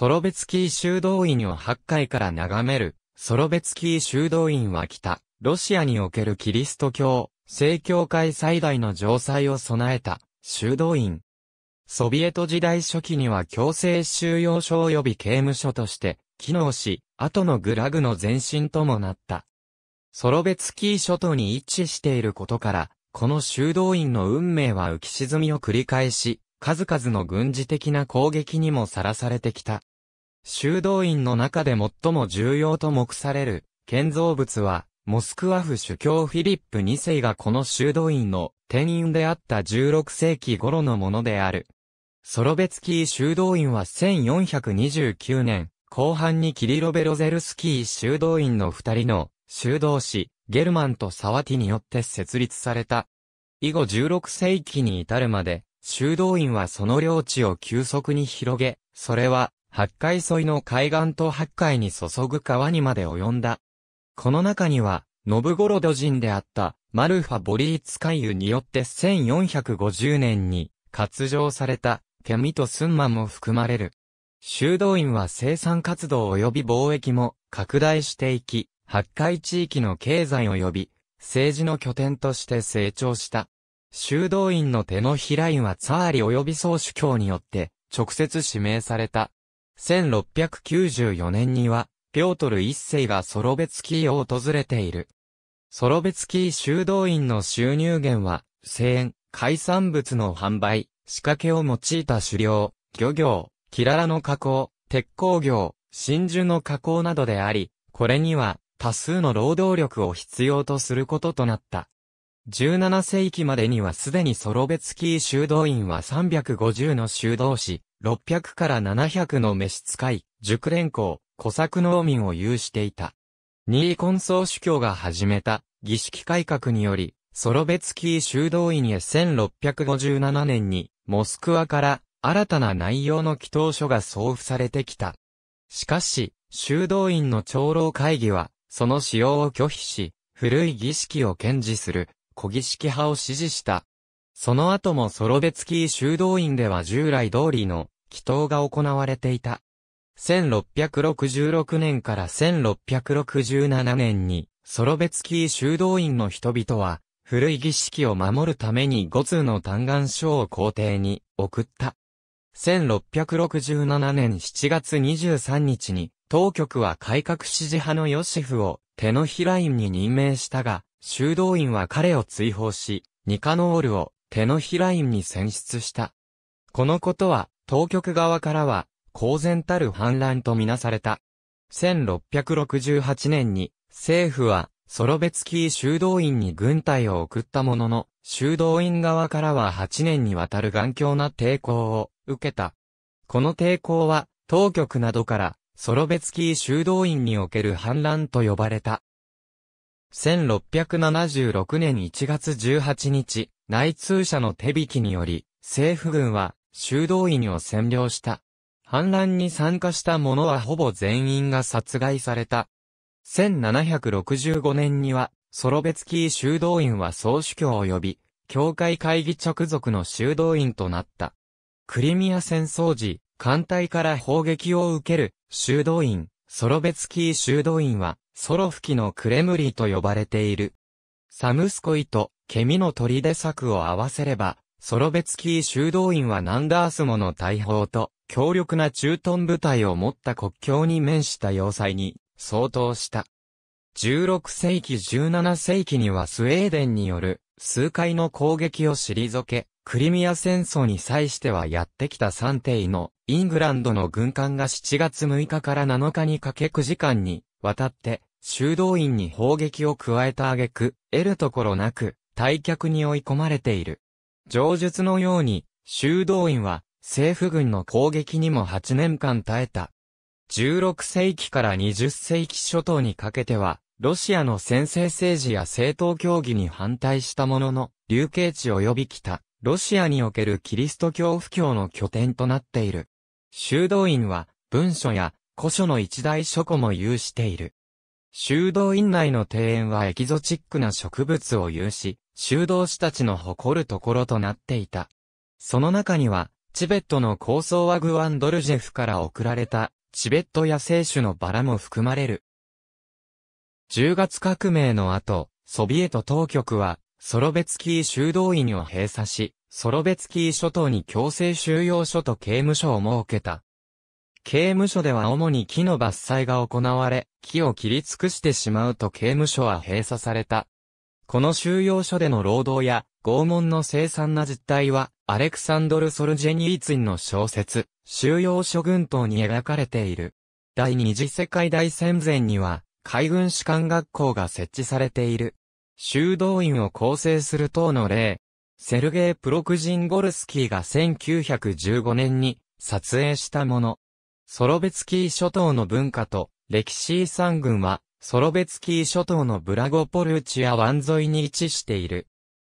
ソロベツキー修道院を8海から眺める、ソロベツキー修道院は北、ロシアにおけるキリスト教、正教会最大の城塞を備えた、修道院。ソビエト時代初期には強制収容所及び刑務所として、機能し、後のグラグの前身ともなった。ソロベツキー諸島に位置していることから、この修道院の運命は浮き沈みを繰り返し、数々の軍事的な攻撃にもさらされてきた。修道院の中で最も重要と目される建造物は、モスクワフ主教フィリップ2世がこの修道院の店員であった16世紀頃のものである。ソロベツキー修道院は1429年、後半にキリロベロゼルスキー修道院の二人の修道士、ゲルマンとサワティによって設立された。以後16世紀に至るまで、修道院はその領地を急速に広げ、それは八海沿いの海岸と八海に注ぐ川にまで及んだ。この中には、ノブゴロド人であったマルファ・ボリーツ海湯によって1450年に割譲されたケミとスンマも含まれる。修道院は生産活動及び貿易も拡大していき、八海地域の経済及び政治の拠点として成長した。修道院の手のひら院はツァーリ及び総主教によって直接指名された。1694年には、ピョートル一世がソロベツキーを訪れている。ソロベツキー修道院の収入源は、生園、海産物の販売、仕掛けを用いた狩猟、漁業、キララの加工、鉄鋼業、真珠の加工などであり、これには多数の労働力を必要とすることとなった。17世紀までにはすでにソロベツキー修道院は350の修道士、600から700の召使い、熟練工、小作農民を有していた。ニーコン総主教が始めた儀式改革により、ソロベツキー修道院へ1657年に、モスクワから新たな内容の祈祷書が送付されてきた。しかし、修道院の長老会議は、その使用を拒否し、古い儀式を堅持する、古儀式派を支持したその後もソロベツキー修道院では従来通りの祈祷が行われていた。1666年から1667年に、ソロベツキー修道院の人々は、古い儀式を守るために五通の嘆願書を皇帝に送った。1667年7月23日に、当局は改革支持派のヨシフを手のひら院に任命したが、修道院は彼を追放し、ニカノールを手のひら院に選出した。このことは、当局側からは、公然たる反乱とみなされた。1668年に、政府は、ソロベツキー修道院に軍隊を送ったものの、修道院側からは8年にわたる頑強な抵抗を受けた。この抵抗は、当局などから、ソロベツキー修道院における反乱と呼ばれた。1676年1月18日、内通者の手引きにより、政府軍は修道院を占領した。反乱に参加した者はほぼ全員が殺害された。1765年には、ソロベツキー修道院は総主教及び、教会会議直属の修道院となった。クリミア戦争時、艦隊から砲撃を受ける修道院、ソロベツキー修道院は、ソロフキのクレムリーと呼ばれている。サムスコイとケミの砦策を合わせれば、ソロベツキー修道院はナンダースモの大砲と強力な駐屯部隊を持った国境に面した要塞に相当した。16世紀17世紀にはスウェーデンによる数回の攻撃を退け、クリミア戦争に際してはやってきた三帝のイングランドの軍艦が7月6日から7日にかけ9時間に渡って修道院に砲撃を加えた挙句、得るところなく退却に追い込まれている。上述のように、修道院は政府軍の攻撃にも8年間耐えた。16世紀から20世紀初頭にかけては、ロシアの専制政治や政党協議に反対したものの、流刑地及びた、ロシアにおけるキリスト教布教の拠点となっている。修道院は、文書や古書の一大書庫も有している。修道院内の庭園はエキゾチックな植物を有し、修道士たちの誇るところとなっていた。その中には、チベットの高層ワグワンドルジェフから送られた、チベット野生種のバラも含まれる。10月革命の後、ソビエト当局は、ソロベツキー修道院を閉鎖し、ソロベツキー諸島に強制収容所と刑務所を設けた。刑務所では主に木の伐採が行われ、木を切り尽くしてしまうと刑務所は閉鎖された。この収容所での労働や拷問の凄惨な実態は、アレクサンドル・ソルジェニーツィンの小説、収容所群島に描かれている。第二次世界大戦前には、海軍士官学校が設置されている。修道院を構成する等の例、セルゲイ・プロクジンゴルスキーが1915年に撮影したもの。ソロベツキー諸島の文化と歴史遺産群は、ソロベツキー諸島のブラゴポルーチア湾沿いに位置している。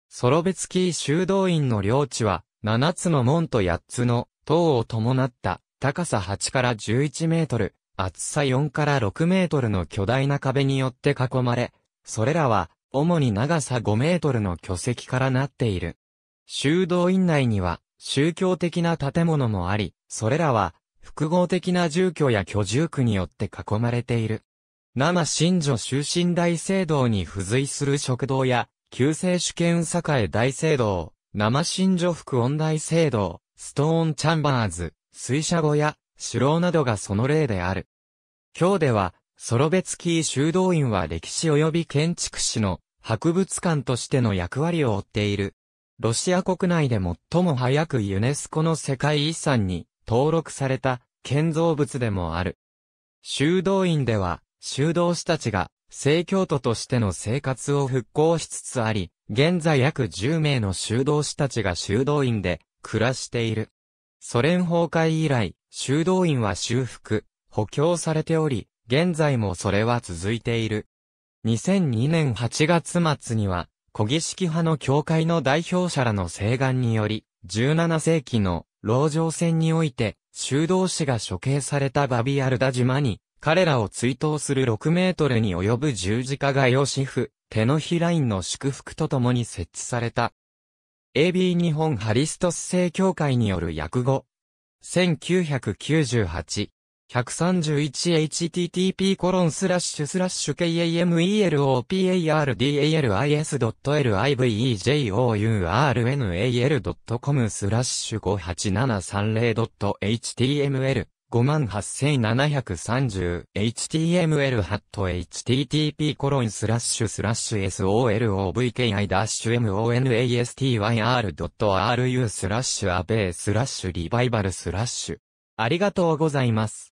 ソロベツキー修道院の領地は、7つの門と8つの塔を伴った高さ8から11メートル、厚さ4から6メートルの巨大な壁によって囲まれ、それらは主に長さ5メートルの巨石からなっている。修道院内には宗教的な建物もあり、それらは複合的な住居や居住区によって囲まれている。生新女終身大聖堂に付随する食堂や、旧世主権栄大聖堂、生新女福音大聖堂、ストーンチャンバーズ、水車小屋、首楼などがその例である。今日では、ソロベツキー修道院は歴史及び建築史の博物館としての役割を負っている。ロシア国内で最も早くユネスコの世界遺産に登録された建造物でもある。修道院では、修道士たちが、聖教徒としての生活を復興しつつあり、現在約10名の修道士たちが修道院で暮らしている。ソ連崩壊以来、修道院は修復、補強されており、現在もそれは続いている。2002年8月末には、古儀式派の教会の代表者らの請願により、17世紀の籠城戦において、修道士が処刑されたバビアルダ島に、彼らを追悼する6メートルに及ぶ十字架がヨシフ、手のひラインの祝福とともに設置された。AB 日本ハリストス聖教会による訳語。1998 1 3 1 h t t p k a m e l o p a r d a l i s l i v e j o u r n a l c o m スラッシュ 58730.html 58730 html http solovki-monastyr.ru スラッシュアベースラッシュリバイバルスラッシュありがとうございます。